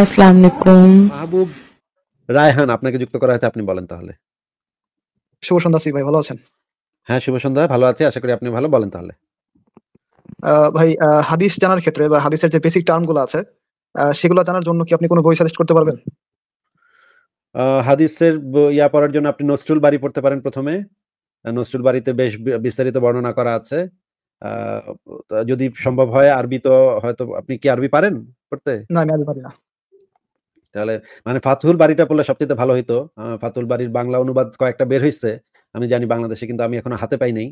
আসসালামু আলাইকুম মাহবুব রায়হান আপনাকে যুক্ত করা হয়েছে আপনি বলেন তাহলে শুভ সন্ধ্যা সি ভাই ভালো আছেন হ্যাঁ শুভ সন্ধ্যা ভালো আছি আশা করি আপনি ভালো বলেন তাহলে ভাই হাদিস জানার ক্ষেত্রে বা হাদিসের যে বেসিক টার্মগুলো আছে সেগুলো জানার জন্য কি আপনি কোনো বই সাজেস্ট করতে পারবেন হাদিসের ইয়া পড়ার জন্য আপনি নসরুল বাড়ি পড়তে পারেন প্রথমে নসরুল বাড়িতে বেশ বিস্তারিত বর্ণনা করা আছে যদি সম্ভব হয় আরবি তো হয়তো আপনি কি আরবি পারেন পড়তে না আমি আরবি পারি না তাহলে মানে ফাতুল বাড়িটা পড়লে সবচেয়ে ভালো হইতো ফাতুল বাড়ির বাংলা অনুবাদ কয়েকটা বের হয়েছে আমি জানি বাংলাদেশে কিন্তু আমি এখনো হাতে পাই নাই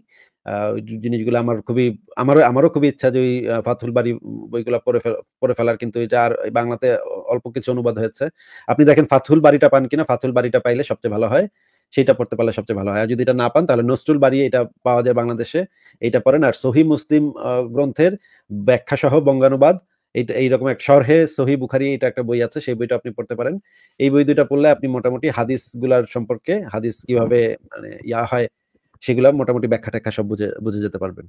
জিনিসগুলো আমার খুবই আমার আমারও খুবই ইচ্ছা যে ওই ফাতুল বাড়ি বইগুলো পরে পরে ফেলার কিন্তু এটা আর বাংলাতে অল্প কিছু অনুবাদ হয়েছে আপনি দেখেন ফাতুল বাড়িটা পান কিনা ফাতুল বাড়িটা পাইলে সবচেয়ে ভালো হয় সেটা পড়তে পারলে সবচেয়ে ভালো হয় আর যদি এটা না পান তাহলে নসরুল বাড়ি এটা পাওয়া যায় বাংলাদেশে এটা পড়েন আর সহি মুসলিম গ্রন্থের ব্যাখ্যা সহ বঙ্গানুবাদ এইটা এইরকম এক সরহে সহি বুখারি এটা একটা বই আছে সেই বইটা আপনি পড়তে পারেন এই বই দুইটা পড়লে আপনি মোটামুটি হাদিস গুলার সম্পর্কে হাদিস কিভাবে মানে ইয়া হয় সেগুলা মোটামুটি ব্যাখ্যা ট্যাখ্যা সব বুঝে বুঝে যেতে পারবেন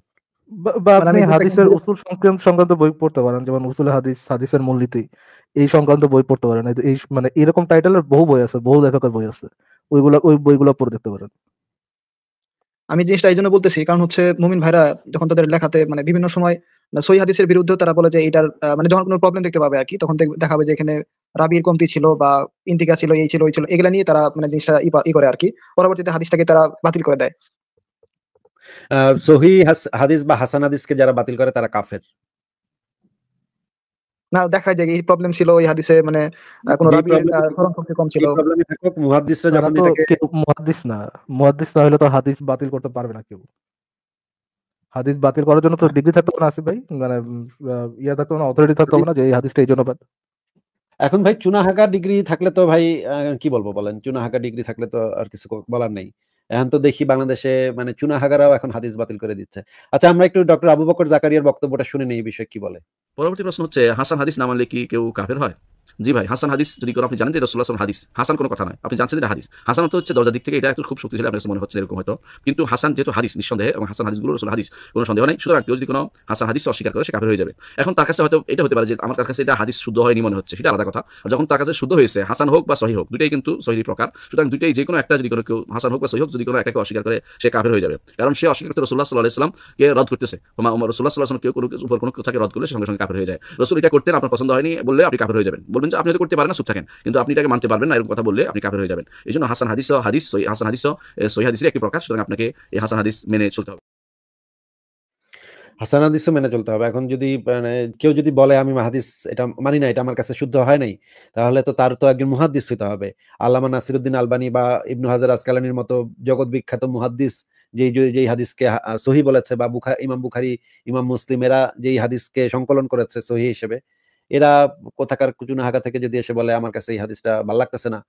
বা মানে আপনি হাদিসের উসুল সংক্রান্ত বই পড়তে পারেন যেমন উসুল হাদিস হাদিসের মূলনীতি এই সংক্রান্ত বই পড়তে পারেন এই মানে এরকম টাইটেলের বহু বই আছে বহু লেখকের বই আছে ওইগুলা ওই বইগুলো পড়ে দেখতে পারেন আমি জিনিসটা এই জন্য বলতেছি কারণ হচ্ছে মুমিন ভাইরা যখন তাদের লেখাতে মানে বিভিন্ন সময় সই হাদিসের বিরুদ্ধে তারা বলে যে এটার মানে যখন কোনো প্রবলেম দেখতে পাবে আর কি তখন দেখাবে যে এখানে রাবির কমতি ছিল বা ইন্তিকা ছিল এই ছিল ওই ছিল এগুলা নিয়ে তারা মানে জিনিসটা ই করে আর কি পরবর্তীতে হাদিসটাকে তারা বাতিল করে দেয় সহি হাদিস বা হাসান হাদিসকে যারা বাতিল করে তারা কাফের না দেখা যায় এই প্রবলেম ছিল ওই হাদিসে মানে কোন রাবির কম ছিল মুহাদ্দিসরা যখন এটাকে মুহাদ্দিস না মুহাদ্দিস না হলে তো হাদিস বাতিল করতে পারবে না কেউ হাদিস বাতিল করার জন্য তো ডিগ্রি হ্যাঁ। থাকতো না আসিফ ভাই মানে ইয়া থাকতো না অথরিটি থাকতো না যে এই হাদিসটা এই জন্য বাদ এখন ভাই চুনা হাকা ডিগ্রি থাকলে তো ভাই কি বলবো বলেন চুনা হাকা ডিগ্রি থাকলে তো আর কিছু বলার নেই এখন তো দেখি বাংলাদেশে মানে চুনা হাগারাও এখন হাদিস বাতিল করে দিচ্ছে আচ্ছা আমরা একটু ডক্টর আবু বকর জাকারিয়ার বক্তব্যটা শুনে নেই এই বিষয়ে কি বলে পরবর্তী প্রশ্ন হচ্ছে হাসান হাদিস নামালে কি কেউ কাফের হয় জি ভাই হাসান হাদিস যদি কোনো আপনি জানেন যে রসুল্লাহ হাদিস হাসান কোনো কথা নয় আপনি জানছেন যে হাদিস হাসান তো হচ্ছে দরজার দিক থেকে এটা একটু খুব শক্তিশালী আপনার মনে হচ্ছে এরকম হয়তো কিন্তু হাসান যেহেতু হাদিস নিঃসন্দেহে এবং হাসান হাদিসগুলো রসুল হাদিস কোনো সন্দেহ নেই সুতরাং কেউ যদি কোনো হাসান হাদিস অস্বীকার করে সে কাফের হয়ে যাবে এখন তার কাছে হয়তো এটা হতে পারে যে আমার কাছে এটা হাদিস শুদ্ধ হয়নি মনে হচ্ছে সেটা আলাদা কথা যখন তার কাছে শুদ্ধ হয়েছে হাসান হোক বা সহি হোক দুটাই কিন্তু সহি প্রকার সুতরাং দুটাই যে কোনো একটা যদি কোনো কেউ হাসান হোক বা সহি হোক যদি কোনো একটাকে অস্বীকার করে সে কাফের হয়ে যাবে কারণ সে অস্বীকার করতে রসুল্লাহ সাল্লাহ ইসলামকে রদ করতেছে রসুল্লাহ সাল্লাহ কেউ কোনো উপর কোনো কথাকে রদ করলে সঙ্গে সঙ্গে কাফের হয়ে যায় রসুল এটা করতেন আপনার পছন্দ হয়নি বললে আপনি কাফের হয়ে যাবেন বলবেন যে আপনি তো করতে পারেন না চুপ থাকেন কিন্তু আপনি এটাকে মানতে পারবেন না এরকম কথা বললে আপনি কাফের হয়ে যাবেন এই জন্য হাসান হাদিস হাদিস সই হাসান হাদিস সই হাদিসের একটি প্রকাশ সুতরাং আপনাকে এই হাসান হাদিস মেনে চলতে হবে হাসান হাদিসও মেনে চলতে হবে এখন যদি মানে কেউ যদি বলে আমি মাহাদিস এটা মানি না এটা আমার কাছে শুদ্ধ হয় নাই তাহলে তো তার তো একজন মুহাদ্দিস হইতে হবে আল্লামা নাসিরুদ্দিন আলবানি বা ইবনু হাজার আসকালানির মতো জগৎ বিখ্যাত মুহাদ্দিস যেই যেই হাদিসকে সহি বলেছে বা বুখা ইমাম বুখারি ইমাম মুসলিম এরা যেই হাদিসকে সংকলন করেছে সহি হিসেবে এরা কোথাকার কুচুনা হাকা থেকে যদি এসে বলে আমার কাছে এই হাদিসটা ভাল লাগতেছে না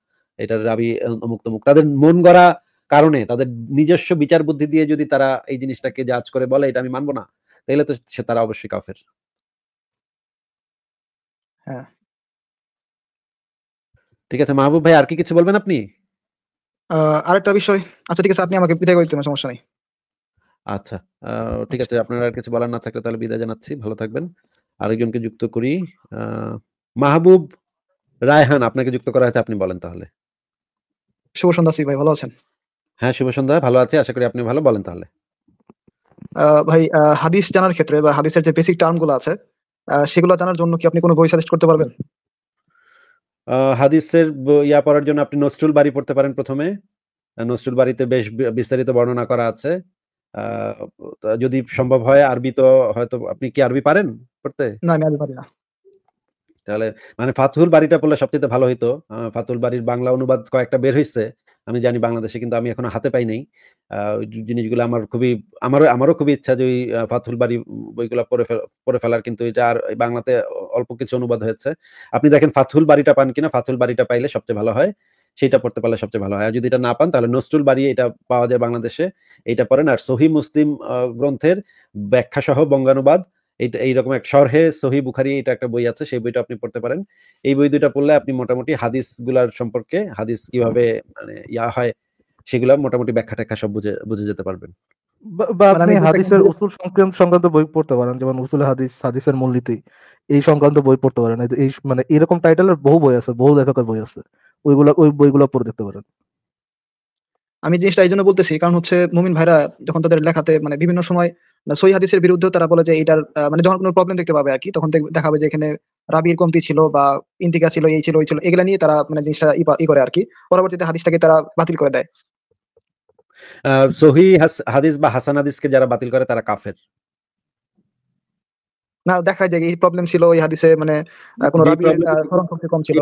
এটার আমি অমুক তমুক তাদের মন গড়া কারণে তাদের নিজস্ব বিচার বুদ্ধি দিয়ে যদি তারা এই জিনিসটাকে জাজ করে বলে এটা আমি মানবো না তাহলে তো সে তারা অবশ্যই কাফের হ্যাঁ ঠিক আছে মাহবুব ভাই আর কি কিছু বলবেন আপনি আরেকটা বিষয় আচ্ছা ঠিক আছে আপনি আমাকে বিদায় করতে সমস্যা নেই আচ্ছা ঠিক আছে আপনার আর কিছু বলার না থাকলে তাহলে বিদায় জানাচ্ছি ভালো থাকবেন আরেকজনকে যুক্ত করি মাহবুব রায়হান আপনাকে যুক্ত করা হয়েছে আপনি বলেন তাহলে শুভ সন্ধ্যা ভাই ভালো আছেন হ্যাঁ শুভ সন্ধ্যা ভালো আছে আশা করি আপনি ভালো বলেন তাহলে ভাই হাদিস জানার ক্ষেত্রে বা হাদিসের যে বেসিক আছে সেগুলো জানার জন্য কি আপনি কোনো বই সাজেস্ট করতে পারবেন হাদিসের ইয়া পড়ার জন্য আপনি নসরুল বাড়ি পড়তে পারেন প্রথমে নসরুল বাড়িতে বেশ বিস্তারিত বর্ণনা করা আছে যদি সম্ভব হয় আরবি তো হয়তো আপনি কি আরবি পারেন করতে না আমি পারি না তাহলে মানে ফাতুল বাড়িটা পড়লে সবচেয়ে ভালো হইতো ফাতুল বাড়ির বাংলা অনুবাদ কয়েকটা বের হইছে আমি জানি বাংলাদেশে কিন্তু আমি এখনো হাতে পাই নাই জিনিসগুলো আমার খুবই আমারও আমারও খুবই ইচ্ছা যে ওই ফাতুল বাড়ি বইগুলো পরে পরে ফেলার কিন্তু এটা আর বাংলাতে অল্প কিছু অনুবাদ হয়েছে আপনি দেখেন ফাতুল বাড়িটা পান কিনা ফাতুল বাড়িটা পাইলে সবচেয়ে ভালো হয় সেটা পড়তে পারলে সবচেয়ে ভালো হয় আর যদি এটা না পান তাহলে নসরুল বাড়ি এটা পাওয়া যায় বাংলাদেশে এটা পড়েন আর সহি মুসলিম গ্রন্থের ব্যাখ্যা সহ বঙ্গানুবাদ এইটা এইরকম এক শরহে সহি বুখারি এটা একটা বই আছে সেই বইটা আপনি পড়তে পারেন এই বই দুইটা পড়লে আপনি মোটামুটি হাদিস গুলার সম্পর্কে হাদিস কিভাবে মানে ইয়া হয় সেগুলা মোটামুটি ব্যাখ্যা ট্যাখ্যা সব বুঝে বুঝে যেতে পারবেন বা মানে আপনি হাদিসের উসুল সংক্রান্ত সংক্রান্ত বই পড়তে পারেন যেমন উসুল হাদিস হাদিসের মূলনীতি এই সংক্রান্ত বই পড়তে পারেন এই মানে এরকম টাইটেলের বহু বই আছে বহু লেখকের বই আছে ওইগুলা ওই বইগুলো পড়ে দেখতে পারেন আমি জিনিসটা এই জন্য বলতেছি কারণ হচ্ছে মুমিন ভাইরা যখন তাদের লেখাতে মানে বিভিন্ন সময় মানে সই হাদিসের বিরুদ্ধে তারা বলে যে এটার মানে যখন কোনো প্রবলেম দেখতে পাবে আর কি তখন দেখাবে যে এখানে রাবির কমতি ছিল বা ইন্দিকা ছিল এই ছিল ওই ছিল এগুলা নিয়ে তারা মানে জিনিসটা ই করে আর কি পরবর্তীতে হাদিসটাকে তারা বাতিল করে দেয় সহি হাদিস বা হাসান হাদিসকে যারা বাতিল করে তারা কাফের না দেখা যায় এই প্রবলেম ছিল হাদিসে মানে কোন রাবি কম ছিল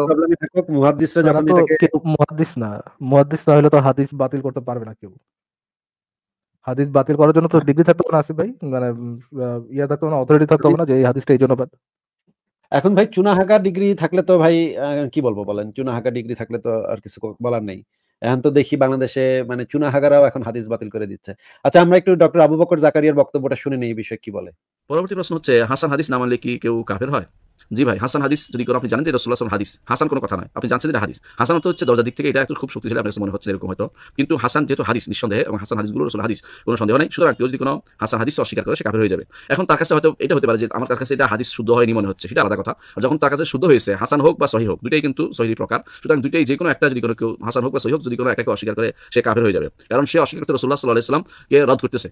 মুহাদ্দিসরা যখন মুহাদ্দিস না মুহাদ্দিস না হলে তো হাদিস বাতিল করতে পারবে না কেউ হাদিস বাতিল করার জন্য তো ডিগ্রি থাকতো না আসিফ ভাই মানে ইয়া থাকতো না অথরিটি থাকতো না যে এই হাদিসটা এই জন্য এখন ভাই চুনা হাকা ডিগ্রি থাকলে তো ভাই কি বলবো বলেন চুনা হাকা ডিগ্রি থাকলে তো আর কিছু বলার নেই এখন তো দেখি বাংলাদেশে মানে চুনা হাগারাও এখন হাদিস বাতিল করে দিচ্ছে আচ্ছা আমরা একটু ডক্টর আবু বকর জাকারিয়ার বক্তব্যটা শুনে নিই বিষয়ে কি বলে পরবর্তী প্রশ্ন হচ্ছে হাসান হাদিস না মানলে কি কেউ কাফের হয় জি ভাই হাসান হাদিস যদি কোনো আপনি জানেন যে রসুল্লাহ আসলাম হাদিস হাসান কোনো কথা নয় আপনি জানছেন যে হাদিস হাসান তো হচ্ছে দরজার দিক থেকে এটা একটু খুব শক্তিশালী আপনার মনে হচ্ছে এরকম হয়তো কিন্তু হাসান যেহেতু হাদিস নিঃসন্দেহে এবং হাসান হাদিসগুলো রসুল হাদিস কোনো সন্দেহ নেই সুতরাং কেউ যদি কোনো হাসান হাদিস অস্বীকার করে সে কাফের হয়ে যাবে এখন তার কাছে হয়তো এটা হতে পারে যে আমার কাছে এটা হাদিস শুদ্ধ হয়নি মনে হচ্ছে সেটা আলাদা কথা যখন তার কাছে শুদ্ধ হয়েছে হাসান হোক বা সহি হোক দুটাই কিন্তু সহি প্রকার সুতরাং দুটাই যে কোনো একটা যদি কোনো কেউ হাসান হোক বা সহি হোক যদি কোনো একটাকে অস্বীকার করে সে কাফের হয়ে যাবে কারণ সে অস্বীকার করতে রসুল্লাহ সাল্লাহ ইসলামকে রদ করতেছে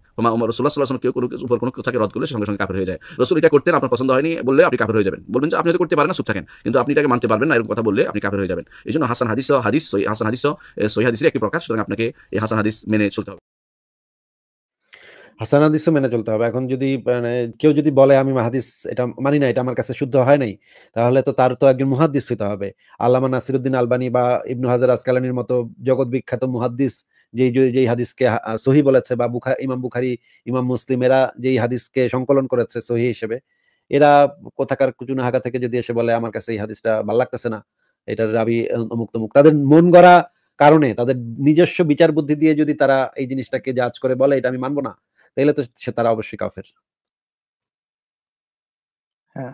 রসুল্লাহ সাল্লাহ কেউ কোনো উপর কোনো কথাকে রদ করলে সঙ্গে সঙ্গে কাফের হয়ে যায় রসুল এটা করতেন আপনার পছন্দ হয়নি বললে আপনি কাফের হয়ে যাবেন বলবেন বলবেন যে আপনি হয়তো করতে পারেন না সুখ থাকেন কিন্তু আপনি এটাকে মানতে পারবেন না এরকম কথা বললে আপনি কাফের হয়ে যাবেন এই জন্য হাসান হাদিস হাদিস হাসান হাদিস সহি হাদিসের একটি প্রকাশ সুতরাং আপনাকে এই হাসান হাদিস মেনে চলতে হবে হাসান হাদিসও মেনে চলতে হবে এখন যদি মানে কেউ যদি বলে আমি মাহাদিস এটা মানি না এটা আমার কাছে শুদ্ধ হয় নাই তাহলে তো তার তো একজন মুহাদ্দিস হইতে হবে আল্লামা নাসিরুদ্দিন আলবানি বা ইবনু হাজার আসকালানির মতো জগৎ বিখ্যাত মুহাদ্দিস যেই যেই হাদিসকে সহি বলেছে বা বুখা ইমাম বুখারি ইমাম মুসলিম এরা যেই হাদিসকে সংকলন করেছে সহি হিসেবে এরা কোথাকার কুচুনা হাকা থেকে যদি এসে বলে আমার কাছে এই হাদিসটা ভাল লাগতেছে না এটার রাবি অমুক তমুক তাদের মন গড়া কারণে তাদের নিজস্ব বিচার বুদ্ধি দিয়ে যদি তারা এই জিনিসটাকে জাজ করে বলে এটা আমি মানবো না তাহলে তো সে তারা অবশ্যই কাফের হ্যাঁ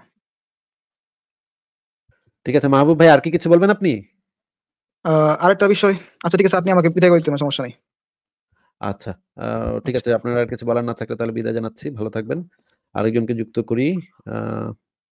ঠিক আছে মাহবুব ভাই আর কি কিছু বলবেন আপনি আরেকটা বিষয় আচ্ছা ঠিক আছে আপনি আমাকে বিদায় করতে সমস্যা নাই আচ্ছা ঠিক আছে আচ্ছা। আপনার আর কিছু বলার না থাকলে তাহলে বিদায় জানাচ্ছি ভালো থাকবেন আরেকজনকে যুক্ত করি